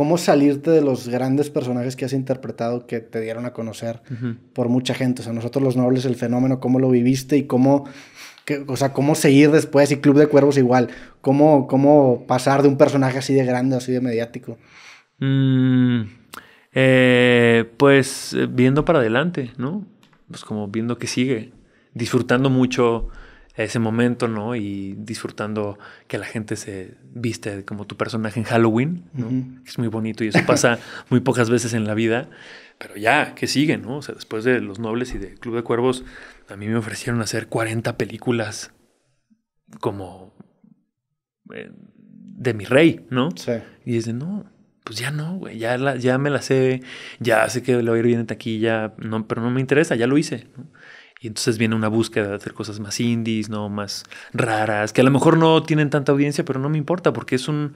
cómo salirte de los grandes personajes que has interpretado que te dieron a conocer por mucha gente. O sea, nosotros los nobles, el fenómeno, cómo lo viviste y cómo, cómo seguir después y Club de Cuervos igual. Cómo, cómo pasar de un personaje así de grande, así de mediático. Mm, eh, pues eh, viendo para adelante, ¿no? Pues como viendo que sigue, disfrutando mucho ese momento, ¿no? Y disfrutando que la gente se viste como tu personaje en Halloween, ¿no? Es muy bonito y eso pasa muy pocas veces en la vida. Pero ya, ¿qué sigue, no? O sea, después de Los Nobles y de Club de Cuervos, a mí me ofrecieron hacer 40 películas como eh, de mi rey, ¿no? Sí. Y de, no, pues ya no, güey, ya, me la sé, ya sé que le voy a ir bien en taquilla, no, pero no me interesa, ya lo hice, ¿no? Y entonces viene una búsqueda de hacer cosas más indies, ¿no? Más raras, que a lo mejor no tienen tanta audiencia, pero no me importa porque es un...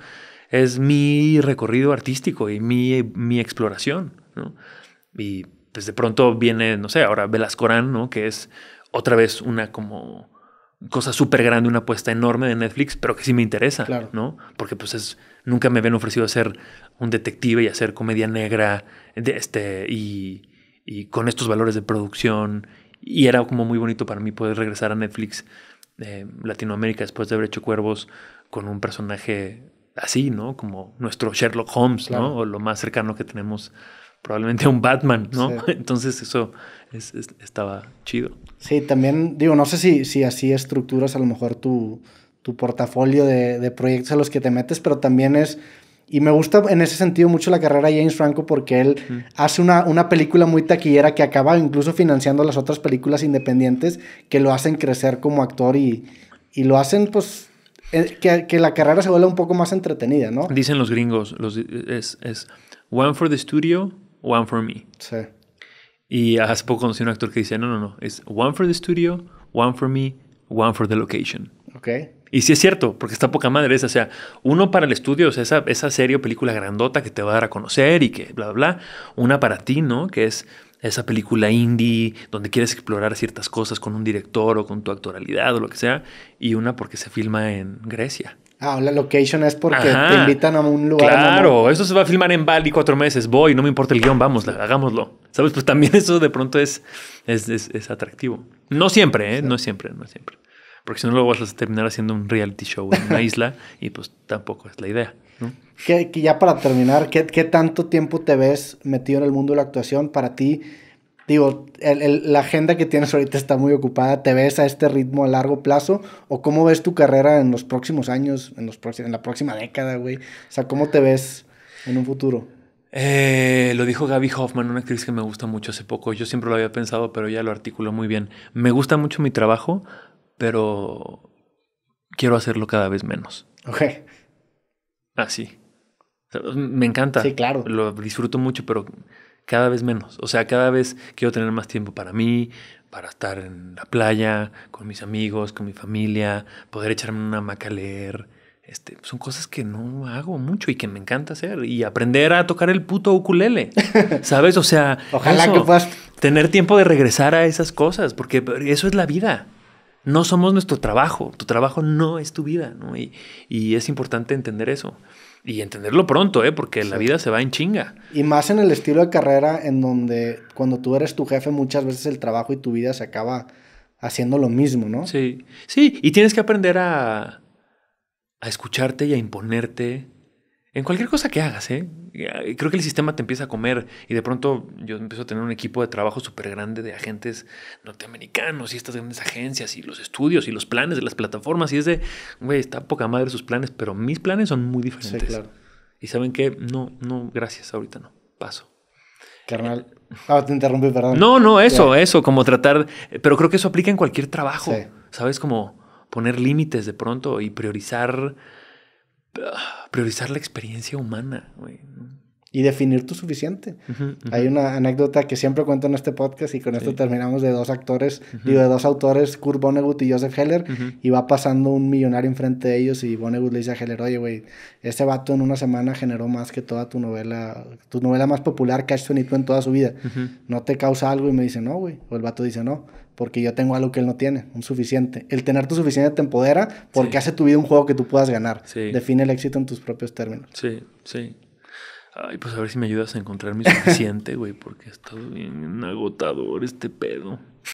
Es mi recorrido artístico y mi, exploración, ¿no? Y pues de pronto viene, no sé, ahora Velascorán, ¿no? Que es otra vez una como cosa súper grande, una apuesta enorme de Netflix, pero que sí me interesa, ¿no? Porque pues es, nunca me habían ofrecido hacer un detective y hacer comedia negra este, y, y, con estos valores de producción y era como muy bonito para mí poder regresar a Netflix eh, Latinoamérica después de haber hecho Cuervos con un personaje así, ¿no? Como nuestro Sherlock Holmes, ¿no? O lo más cercano que tenemos probablemente a un Batman, ¿no? Entonces eso estaba chido. Sí, también digo, no sé si, si así estructuras a lo mejor tu, tu portafolio de proyectos a los que te metes, pero también es y me gusta en ese sentido mucho la carrera de James Franco porque él hace una, una, película muy taquillera que acaba incluso financiando las otras películas independientes que lo hacen crecer como actor y, y lo hacen pues eh, que, que, la carrera se vuelva un poco más entretenida, ¿no? Dicen los gringos, los, es, es one for the studio, one for me. Sí. Y hace poco conocí a un actor que dice, no, no, no, es one for the studio, one for me, one for the location. Y sí es cierto, porque está poca madre esa. O sea, uno para el estudio, o sea, esa, serie o película grandota que te va a dar a conocer y que bla, bla, bla. Una para ti, ¿no? Que es esa película indie donde quieres explorar ciertas cosas con un director o con tu actualidad o lo que sea. Y una porque se filma en Grecia. Ah, la location es porque te invitan a un lugar. Claro, eso se va a filmar en Bali cuatro meses. Voy, no me importa el guión, vamos, hagámoslo. ¿Sabes? Pues también eso de pronto es, es, atractivo. No siempre, ¿eh? No siempre, no siempre porque si no luego vas a terminar haciendo un reality show en una isla y pues tampoco es la idea. ¿no? Que, ya para terminar, ¿qué, ¿qué, tanto tiempo te ves metido en el mundo de la actuación para ti? Digo, el, la agenda que tienes ahorita está muy ocupada. ¿Te ves a este ritmo a largo plazo? ¿O cómo ves tu carrera en los próximos años, en, los en la próxima década, güey? O sea, ¿cómo te ves en un futuro? Eh, lo dijo Gaby Hoffman, una actriz que me gusta mucho hace poco. Yo siempre lo había pensado, pero ella lo articuló muy bien. Me gusta mucho mi trabajo, pero quiero hacerlo cada vez menos. Ok. Así. Ah, me encanta. Sí, claro. Lo disfruto mucho, pero cada vez menos. O sea, cada vez quiero tener más tiempo para mí, para estar en la playa, con mis amigos, con mi familia, poder echarme una maca a leer. Este, son cosas que no hago mucho y que me encanta hacer. Y aprender a tocar el puto ukulele. ¿Sabes? O sea, que tener tiempo de regresar a esas cosas, porque eso es la vida no somos nuestro trabajo, tu trabajo no es tu vida, ¿no? Y, es importante entender eso. Y entenderlo pronto, ¿eh? Porque la vida se va en chinga. Y más en el estilo de carrera en donde cuando tú eres tu jefe muchas veces el trabajo y tu vida se acaba haciendo lo mismo, ¿no? Sí, sí, y tienes que aprender a, a escucharte y a imponerte en cualquier cosa que hagas, ¿eh? ¿eh? Creo que el sistema te empieza a comer y de pronto yo empiezo a tener un equipo de trabajo súper grande de agentes norteamericanos y estas grandes agencias y los estudios y los planes de las plataformas y es de, güey, está poca madre sus planes, pero mis planes son muy diferentes. Sí, claro. Y saben que no, no, gracias, ahorita no, paso. Carnal. Ah, te interrumpí, perdón. No, no, eso, eso, como tratar, pero creo que eso aplica en cualquier trabajo, ¿sabes? Como poner límites de pronto y priorizar priorizar la experiencia humana. Güey y definir tu suficiente. Hay una anécdota que siempre cuento en este podcast y con esto terminamos de dos actores, digo, de dos autores, Kurt Vonnegut y Joseph Heller, y va pasando un millonario enfrente de ellos y Vonnegut le dice a Heller, oye, güey, este vato en una semana generó más que toda tu novela, tu novela más popular, Cash 22, en toda su vida. ¿No te causa algo? Y me dice, no, güey. O el vato dice, no, porque yo tengo algo que él no tiene, un suficiente. El tener tu suficiente te empodera porque hace tu vida un juego que tú puedas ganar. Sí. Define el éxito en tus propios términos. Sí, sí. Ay, pues a ver si me ayudas a encontrar mi suficiente, güey, porque estado bien agotador este pedo.